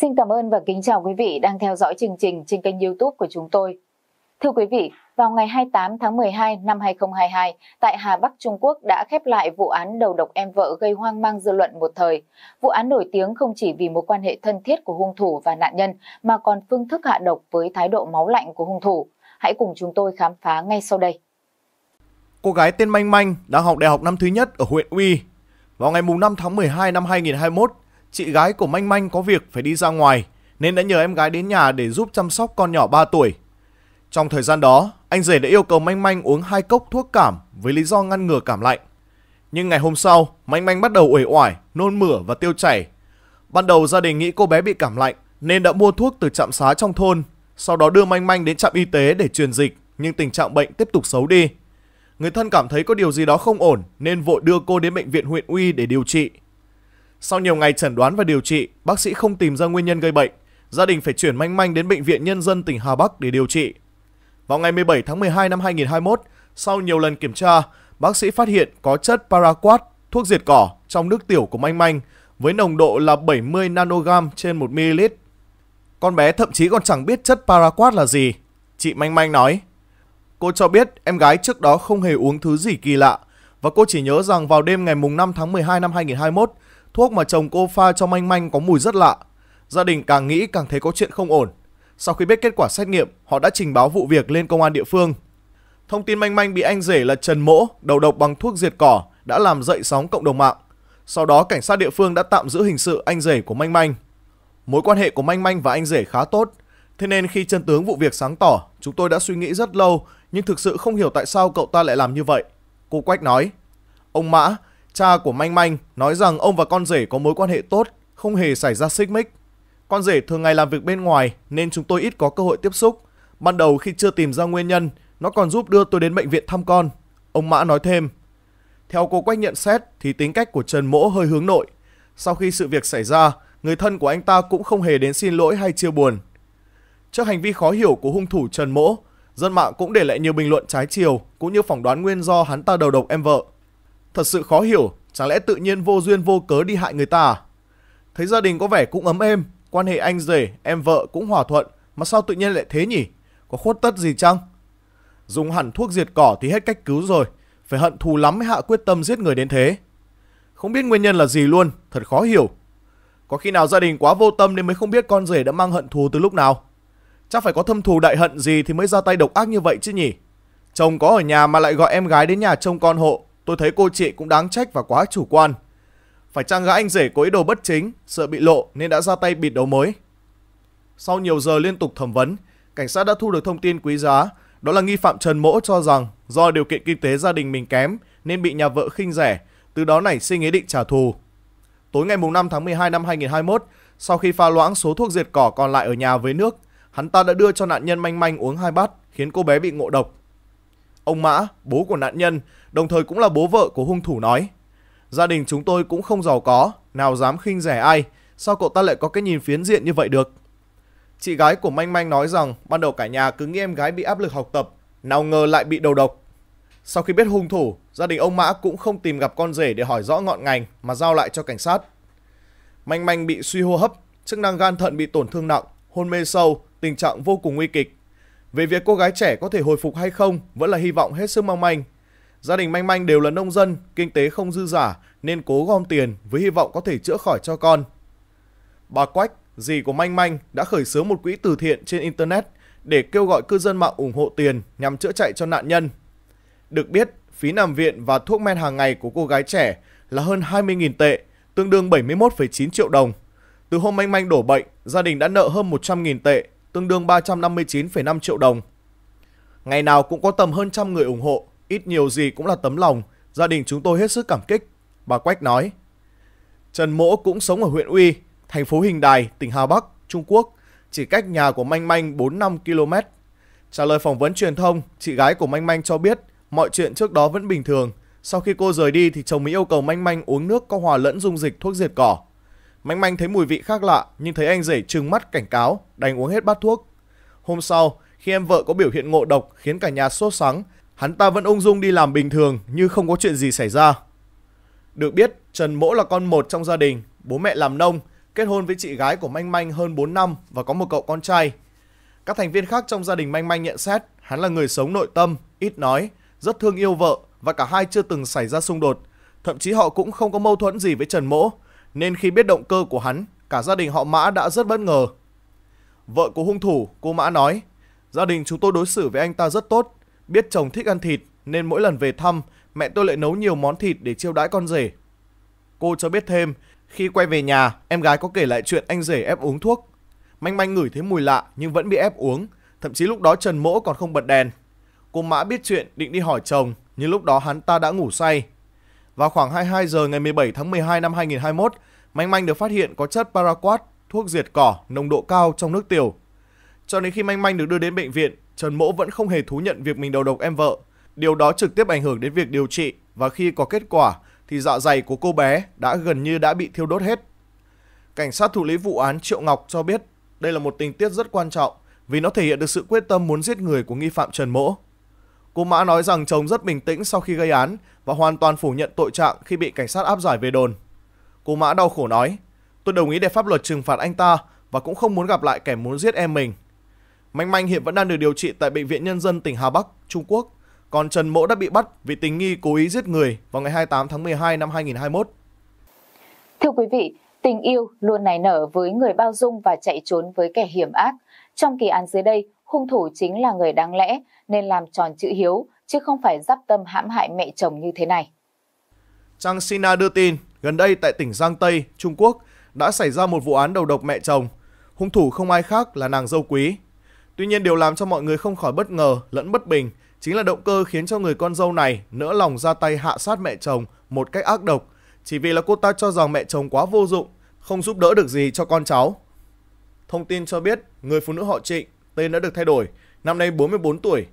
Xin cảm ơn và kính chào quý vị đang theo dõi chương trình trên kênh youtube của chúng tôi. Thưa quý vị, vào ngày 28 tháng 12 năm 2022, tại Hà Bắc Trung Quốc đã khép lại vụ án đầu độc em vợ gây hoang mang dư luận một thời. Vụ án nổi tiếng không chỉ vì mối quan hệ thân thiết của hung thủ và nạn nhân mà còn phương thức hạ độc với thái độ máu lạnh của hung thủ. Hãy cùng chúng tôi khám phá ngay sau đây. Cô gái tên Manh Manh đang học đại học năm thứ nhất ở huyện Uy. Vào ngày 5 tháng 12 năm 2021, chị gái của Manh Manh có việc phải đi ra ngoài nên đã nhờ em gái đến nhà để giúp chăm sóc con nhỏ 3 tuổi. Trong thời gian đó, anh rể đã yêu cầu Manh Manh uống hai cốc thuốc cảm với lý do ngăn ngừa cảm lạnh. Nhưng ngày hôm sau, Manh Manh bắt đầu uể oải, nôn mửa và tiêu chảy. Ban đầu gia đình nghĩ cô bé bị cảm lạnh nên đã mua thuốc từ trạm xá trong thôn, sau đó đưa Manh Manh đến trạm y tế để truyền dịch, nhưng tình trạng bệnh tiếp tục xấu đi. Người thân cảm thấy có điều gì đó không ổn nên vội đưa cô đến bệnh viện huyện Uy để điều trị. Sau nhiều ngày chẩn đoán và điều trị, bác sĩ không tìm ra nguyên nhân gây bệnh. Gia đình phải chuyển Manh Manh đến Bệnh viện Nhân dân tỉnh Hà Bắc để điều trị. Vào ngày 17 tháng 12 năm 2021, sau nhiều lần kiểm tra, bác sĩ phát hiện có chất paraquat, thuốc diệt cỏ trong nước tiểu của Manh Manh với nồng độ là 70 nanogram trên 1 ml. Con bé thậm chí còn chẳng biết chất paraquat là gì. Chị Manh Manh nói, cô cho biết em gái trước đó không hề uống thứ gì kỳ lạ và cô chỉ nhớ rằng vào đêm ngày 5 tháng 12 năm 2021, Thuốc mà chồng cô pha cho manh manh có mùi rất lạ. Gia đình càng nghĩ càng thấy có chuyện không ổn. Sau khi biết kết quả xét nghiệm, họ đã trình báo vụ việc lên công an địa phương. Thông tin manh manh bị anh rể là Trần Mỗ đầu độc bằng thuốc diệt cỏ đã làm dậy sóng cộng đồng mạng. Sau đó cảnh sát địa phương đã tạm giữ hình sự anh rể của manh manh. Mối quan hệ của manh manh và anh rể khá tốt, thế nên khi chân tướng vụ việc sáng tỏ, chúng tôi đã suy nghĩ rất lâu nhưng thực sự không hiểu tại sao cậu ta lại làm như vậy. Cô Quách nói, ông Mã, Cha của Manh Manh nói rằng ông và con rể có mối quan hệ tốt, không hề xảy ra xích mích. Con rể thường ngày làm việc bên ngoài nên chúng tôi ít có cơ hội tiếp xúc. Ban đầu khi chưa tìm ra nguyên nhân, nó còn giúp đưa tôi đến bệnh viện thăm con. Ông Mã nói thêm. Theo cô Quách nhận xét thì tính cách của Trần Mỗ hơi hướng nội. Sau khi sự việc xảy ra, người thân của anh ta cũng không hề đến xin lỗi hay chia buồn. Trước hành vi khó hiểu của hung thủ Trần Mỗ, dân mạng cũng để lại nhiều bình luận trái chiều cũng như phỏng đoán nguyên do hắn ta đầu độc em vợ. Thật sự khó hiểu, chẳng lẽ tự nhiên vô duyên vô cớ đi hại người ta à? Thấy gia đình có vẻ cũng ấm êm, quan hệ anh rể, em vợ cũng hòa thuận, mà sao tự nhiên lại thế nhỉ? Có khuất tất gì chăng? Dùng hẳn thuốc diệt cỏ thì hết cách cứu rồi, phải hận thù lắm mới hạ quyết tâm giết người đến thế. Không biết nguyên nhân là gì luôn, thật khó hiểu. Có khi nào gia đình quá vô tâm nên mới không biết con rể đã mang hận thù từ lúc nào? Chắc phải có thâm thù đại hận gì thì mới ra tay độc ác như vậy chứ nhỉ? Chồng có ở nhà mà lại gọi em gái đến nhà trông con hộ, tôi thấy cô chị cũng đáng trách và quá chủ quan. Phải chăng gã anh rể có ý đồ bất chính, sợ bị lộ nên đã ra tay bịt đầu mới Sau nhiều giờ liên tục thẩm vấn, cảnh sát đã thu được thông tin quý giá, đó là nghi phạm Trần Mỗ cho rằng do điều kiện kinh tế gia đình mình kém nên bị nhà vợ khinh rẻ, từ đó nảy sinh ý định trả thù. Tối ngày 5 tháng 12 năm 2021, sau khi pha loãng số thuốc diệt cỏ còn lại ở nhà với nước, hắn ta đã đưa cho nạn nhân manh manh uống hai bát, khiến cô bé bị ngộ độc. Ông Mã, bố của nạn nhân, đồng thời cũng là bố vợ của hung thủ nói. Gia đình chúng tôi cũng không giàu có, nào dám khinh rẻ ai, sao cậu ta lại có cái nhìn phiến diện như vậy được? Chị gái của Manh Manh nói rằng ban đầu cả nhà cứ nghĩ em gái bị áp lực học tập, nào ngờ lại bị đầu độc. Sau khi biết hung thủ, gia đình ông Mã cũng không tìm gặp con rể để hỏi rõ ngọn ngành mà giao lại cho cảnh sát. Manh Manh bị suy hô hấp, chức năng gan thận bị tổn thương nặng, hôn mê sâu, tình trạng vô cùng nguy kịch. Về việc cô gái trẻ có thể hồi phục hay không vẫn là hy vọng hết sức mong manh. Gia đình Manh Manh đều là nông dân, kinh tế không dư giả nên cố gom tiền với hy vọng có thể chữa khỏi cho con. Bà Quách, dì của Manh Manh đã khởi xướng một quỹ từ thiện trên Internet để kêu gọi cư dân mạng ủng hộ tiền nhằm chữa chạy cho nạn nhân. Được biết, phí nằm viện và thuốc men hàng ngày của cô gái trẻ là hơn 20.000 tệ, tương đương 71,9 triệu đồng. Từ hôm Manh Manh đổ bệnh, gia đình đã nợ hơn 100.000 tệ tương đương 359,5 triệu đồng. Ngày nào cũng có tầm hơn trăm người ủng hộ, ít nhiều gì cũng là tấm lòng, gia đình chúng tôi hết sức cảm kích, bà Quách nói. Trần Mỗ cũng sống ở huyện Uy, thành phố Hình Đài, tỉnh Hà Bắc, Trung Quốc, chỉ cách nhà của Manh Manh 4-5 km. Trả lời phỏng vấn truyền thông, chị gái của Manh Manh cho biết mọi chuyện trước đó vẫn bình thường. Sau khi cô rời đi thì chồng mới yêu cầu Manh Manh uống nước có hòa lẫn dung dịch thuốc diệt cỏ. Manh manh thấy mùi vị khác lạ nhưng thấy anh rể trừng mắt cảnh cáo, đành uống hết bát thuốc. Hôm sau, khi em vợ có biểu hiện ngộ độc khiến cả nhà sốt sắng, hắn ta vẫn ung dung đi làm bình thường như không có chuyện gì xảy ra. Được biết, Trần Mỗ là con một trong gia đình, bố mẹ làm nông, kết hôn với chị gái của Manh Manh hơn 4 năm và có một cậu con trai. Các thành viên khác trong gia đình Manh Manh nhận xét hắn là người sống nội tâm, ít nói, rất thương yêu vợ và cả hai chưa từng xảy ra xung đột. Thậm chí họ cũng không có mâu thuẫn gì với Trần Mỗ, nên khi biết động cơ của hắn, cả gia đình họ Mã đã rất bất ngờ. Vợ của hung thủ, cô Mã nói, gia đình chúng tôi đối xử với anh ta rất tốt, biết chồng thích ăn thịt nên mỗi lần về thăm, mẹ tôi lại nấu nhiều món thịt để chiêu đãi con rể. Cô cho biết thêm, khi quay về nhà, em gái có kể lại chuyện anh rể ép uống thuốc. Manh manh ngửi thấy mùi lạ nhưng vẫn bị ép uống, thậm chí lúc đó Trần Mỗ còn không bật đèn. Cô Mã biết chuyện định đi hỏi chồng, nhưng lúc đó hắn ta đã ngủ say, vào khoảng 22 giờ ngày 17 tháng 12 năm 2021, Manh Manh được phát hiện có chất paraquat, thuốc diệt cỏ, nồng độ cao trong nước tiểu. Cho đến khi Manh Manh được đưa đến bệnh viện, Trần Mỗ vẫn không hề thú nhận việc mình đầu độc em vợ. Điều đó trực tiếp ảnh hưởng đến việc điều trị và khi có kết quả thì dạ dày của cô bé đã gần như đã bị thiêu đốt hết. Cảnh sát thụ lý vụ án Triệu Ngọc cho biết đây là một tình tiết rất quan trọng vì nó thể hiện được sự quyết tâm muốn giết người của nghi phạm Trần Mỗ. Cô Mã nói rằng chồng rất bình tĩnh sau khi gây án và hoàn toàn phủ nhận tội trạng khi bị cảnh sát áp giải về đồn. Cô Mã đau khổ nói, tôi đồng ý để pháp luật trừng phạt anh ta và cũng không muốn gặp lại kẻ muốn giết em mình. Manh Manh hiện vẫn đang được điều trị tại Bệnh viện Nhân dân tỉnh Hà Bắc, Trung Quốc, còn Trần Mỗ đã bị bắt vì tình nghi cố ý giết người vào ngày 28 tháng 12 năm 2021. Thưa quý vị, tình yêu luôn nảy nở với người bao dung và chạy trốn với kẻ hiểm ác. Trong kỳ án dưới đây, hung thủ chính là người đáng lẽ nên làm tròn chữ hiếu chứ không phải giáp tâm hãm hại mẹ chồng như thế này. Trang Sina đưa tin, gần đây tại tỉnh Giang Tây, Trung Quốc đã xảy ra một vụ án đầu độc mẹ chồng. Hung thủ không ai khác là nàng dâu quý. Tuy nhiên điều làm cho mọi người không khỏi bất ngờ lẫn bất bình chính là động cơ khiến cho người con dâu này nỡ lòng ra tay hạ sát mẹ chồng một cách ác độc chỉ vì là cô ta cho rằng mẹ chồng quá vô dụng, không giúp đỡ được gì cho con cháu. Thông tin cho biết, người phụ nữ họ Trịnh tên đã được thay đổi, năm nay 44 tuổi.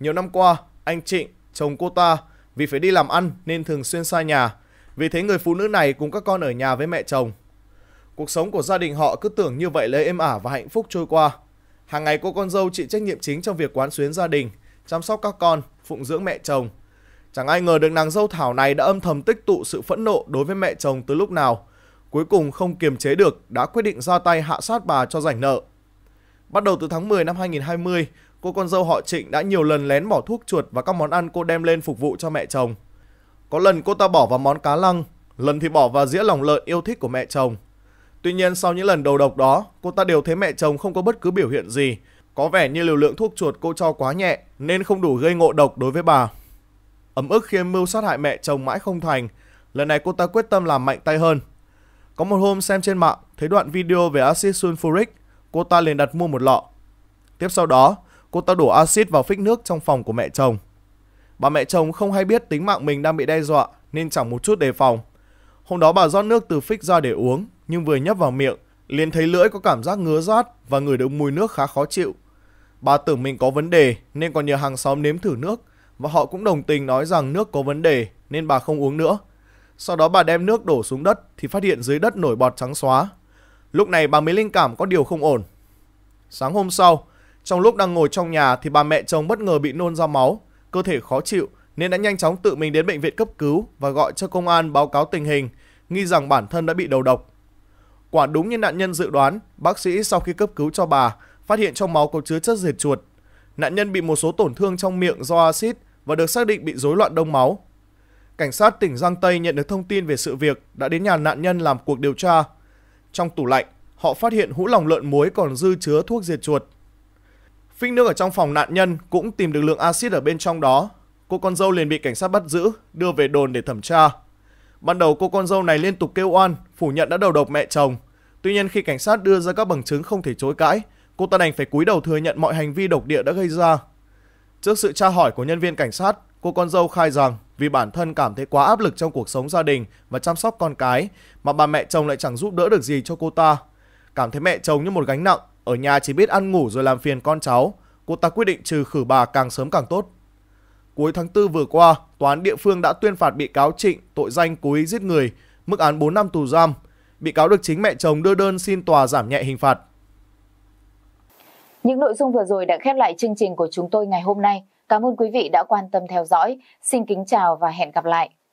Nhiều năm qua, anh Trịnh, chồng cô ta, vì phải đi làm ăn nên thường xuyên xa nhà. Vì thế người phụ nữ này cùng các con ở nhà với mẹ chồng. Cuộc sống của gia đình họ cứ tưởng như vậy lấy êm ả và hạnh phúc trôi qua. Hàng ngày cô con dâu chịu trách nhiệm chính trong việc quán xuyến gia đình, chăm sóc các con, phụng dưỡng mẹ chồng. Chẳng ai ngờ được nàng dâu Thảo này đã âm thầm tích tụ sự phẫn nộ đối với mẹ chồng từ lúc nào. Cuối cùng không kiềm chế được đã quyết định ra tay hạ sát bà cho rảnh nợ. Bắt đầu từ tháng 10 năm 2020, cô con dâu họ Trịnh đã nhiều lần lén bỏ thuốc chuột và các món ăn cô đem lên phục vụ cho mẹ chồng. Có lần cô ta bỏ vào món cá lăng, lần thì bỏ vào dĩa lòng lợn yêu thích của mẹ chồng. Tuy nhiên sau những lần đầu độc đó, cô ta đều thấy mẹ chồng không có bất cứ biểu hiện gì. Có vẻ như liều lượng thuốc chuột cô cho quá nhẹ nên không đủ gây ngộ độc đối với bà. Ấm ức khi mưu sát hại mẹ chồng mãi không thành, lần này cô ta quyết tâm làm mạnh tay hơn. Có một hôm xem trên mạng thấy đoạn video về axit sulfuric – cô ta liền đặt mua một lọ. Tiếp sau đó, cô ta đổ axit vào phích nước trong phòng của mẹ chồng. Bà mẹ chồng không hay biết tính mạng mình đang bị đe dọa nên chẳng một chút đề phòng. Hôm đó bà rót nước từ phích ra để uống nhưng vừa nhấp vào miệng liền thấy lưỡi có cảm giác ngứa rát và người được mùi nước khá khó chịu. Bà tưởng mình có vấn đề nên còn nhờ hàng xóm nếm thử nước và họ cũng đồng tình nói rằng nước có vấn đề nên bà không uống nữa. Sau đó bà đem nước đổ xuống đất thì phát hiện dưới đất nổi bọt trắng xóa. Lúc này bà mới linh cảm có điều không ổn Sáng hôm sau, trong lúc đang ngồi trong nhà thì bà mẹ chồng bất ngờ bị nôn ra máu, cơ thể khó chịu nên đã nhanh chóng tự mình đến bệnh viện cấp cứu và gọi cho công an báo cáo tình hình, nghi rằng bản thân đã bị đầu độc. Quả đúng như nạn nhân dự đoán, bác sĩ sau khi cấp cứu cho bà phát hiện trong máu có chứa chất diệt chuột. Nạn nhân bị một số tổn thương trong miệng do axit và được xác định bị rối loạn đông máu. Cảnh sát tỉnh Giang Tây nhận được thông tin về sự việc đã đến nhà nạn nhân làm cuộc điều tra. Trong tủ lạnh, họ phát hiện hũ lòng lợn muối còn dư chứa thuốc diệt chuột. Phích nước ở trong phòng nạn nhân cũng tìm được lượng axit ở bên trong đó. Cô con dâu liền bị cảnh sát bắt giữ, đưa về đồn để thẩm tra. Ban đầu cô con dâu này liên tục kêu oan, phủ nhận đã đầu độc mẹ chồng. Tuy nhiên khi cảnh sát đưa ra các bằng chứng không thể chối cãi, cô ta đành phải cúi đầu thừa nhận mọi hành vi độc địa đã gây ra. Trước sự tra hỏi của nhân viên cảnh sát, cô con dâu khai rằng vì bản thân cảm thấy quá áp lực trong cuộc sống gia đình và chăm sóc con cái mà bà mẹ chồng lại chẳng giúp đỡ được gì cho cô ta cảm thấy mẹ chồng như một gánh nặng, ở nhà chỉ biết ăn ngủ rồi làm phiền con cháu, cô ta quyết định trừ khử bà càng sớm càng tốt. Cuối tháng 4 vừa qua, tòa án địa phương đã tuyên phạt bị cáo Trịnh tội danh cố ý giết người, mức án 4 năm tù giam. Bị cáo được chính mẹ chồng đưa đơn xin tòa giảm nhẹ hình phạt. Những nội dung vừa rồi đã khép lại chương trình của chúng tôi ngày hôm nay. Cảm ơn quý vị đã quan tâm theo dõi. Xin kính chào và hẹn gặp lại.